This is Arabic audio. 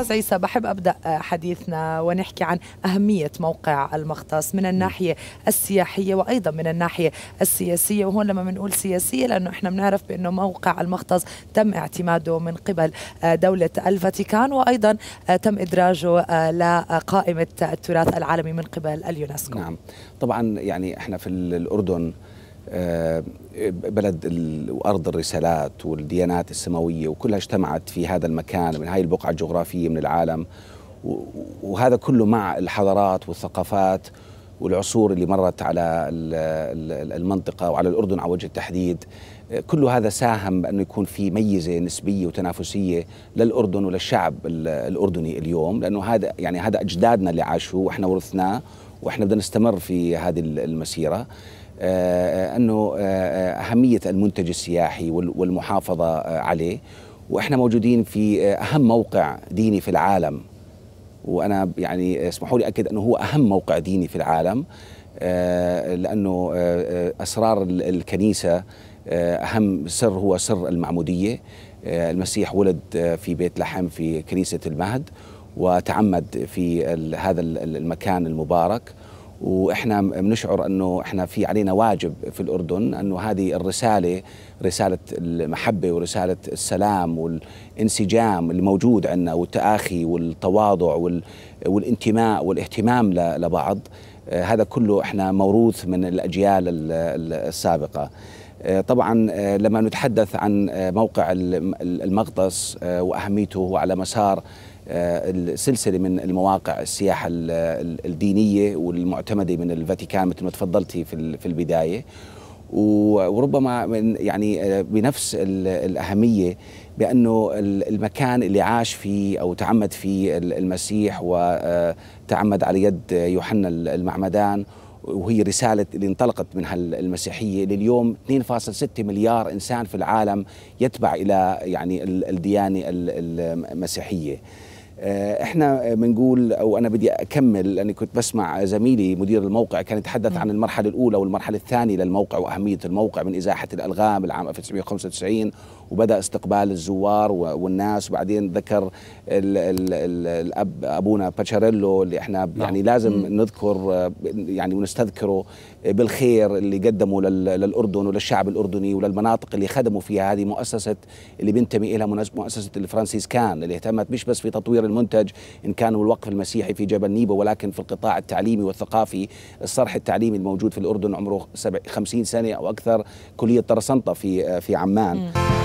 أستاذ عيسى بحب أبدأ حديثنا ونحكي عن أهمية موقع المختص من الناحية السياحية وأيضا من الناحية السياسية وهون لما بنقول سياسية لأنه إحنا بنعرف بأنه موقع المختص تم اعتماده من قبل دولة الفاتيكان وأيضا تم إدراجه لقائمة التراث العالمي من قبل اليونسكو نعم طبعا يعني إحنا في الأردن آه، بلد وارض الرسالات والديانات السماويه وكلها اجتمعت في هذا المكان من هاي البقعه الجغرافيه من العالم وهذا كله مع الحضارات والثقافات والعصور اللي مرت على المنطقه وعلى الاردن على وجه التحديد آه، كل هذا ساهم بانه يكون في ميزه نسبيه وتنافسيه للاردن وللشعب الاردني اليوم لانه هذا يعني هذا اجدادنا اللي عاشوه واحنا ورثناه واحنا بدنا نستمر في هذه المسيره آه، انه آه، آه، اهميه المنتج السياحي والمحافظه عليه واحنا موجودين في اهم موقع ديني في العالم وانا يعني اسمحوا لي اكد انه هو اهم موقع ديني في العالم لانه اسرار الكنيسه اهم سر هو سر المعموديه المسيح ولد في بيت لحم في كنيسه المهد وتعمد في هذا المكان المبارك واحنا بنشعر انه احنا في علينا واجب في الاردن انه هذه الرساله رساله المحبه ورساله السلام والانسجام الموجود عندنا والتآخي والتواضع والانتماء والاهتمام لبعض آه، هذا كله احنا موروث من الاجيال السابقه آه، طبعا آه، لما نتحدث عن آه، موقع المغطس واهميته وعلى مسار السلسله من المواقع السياحه الدينيه والمعتمده من الفاتيكان مثل ما تفضلتي في البدايه وربما من يعني بنفس الاهميه بانه المكان اللي عاش فيه او تعمد فيه المسيح وتعمد على يد يوحنا المعمدان وهي رسالة اللي انطلقت منها المسيحية لليوم 2.6 مليار إنسان في العالم يتبع إلى يعني الديانة المسيحية آه، احنا بنقول او انا بدي اكمل لاني كنت بسمع زميلي مدير الموقع كان يتحدث نعم. عن المرحله الاولى والمرحله الثانيه للموقع واهميه الموقع من ازاحه الالغام العام 1995 وبدا استقبال الزوار والناس وبعدين ذكر الـ الـ الـ الاب ابونا باتشاريلو اللي احنا نعم. يعني لازم نذكر آه، يعني ونستذكره آه، بالخير اللي قدمه للاردن وللشعب الاردني وللمناطق اللي خدموا فيها هذه مؤسسه اللي بينتمي الها مؤسسه الفرنسيسكان اللي اهتمت مش بس في تطوير المنتج إن كان الوقف المسيحي في جبل نيبو ولكن في القطاع التعليمي والثقافي الصرح التعليمي الموجود في الأردن عمره 50 سنة أو أكثر كلية طرسنطة في آه، في عمان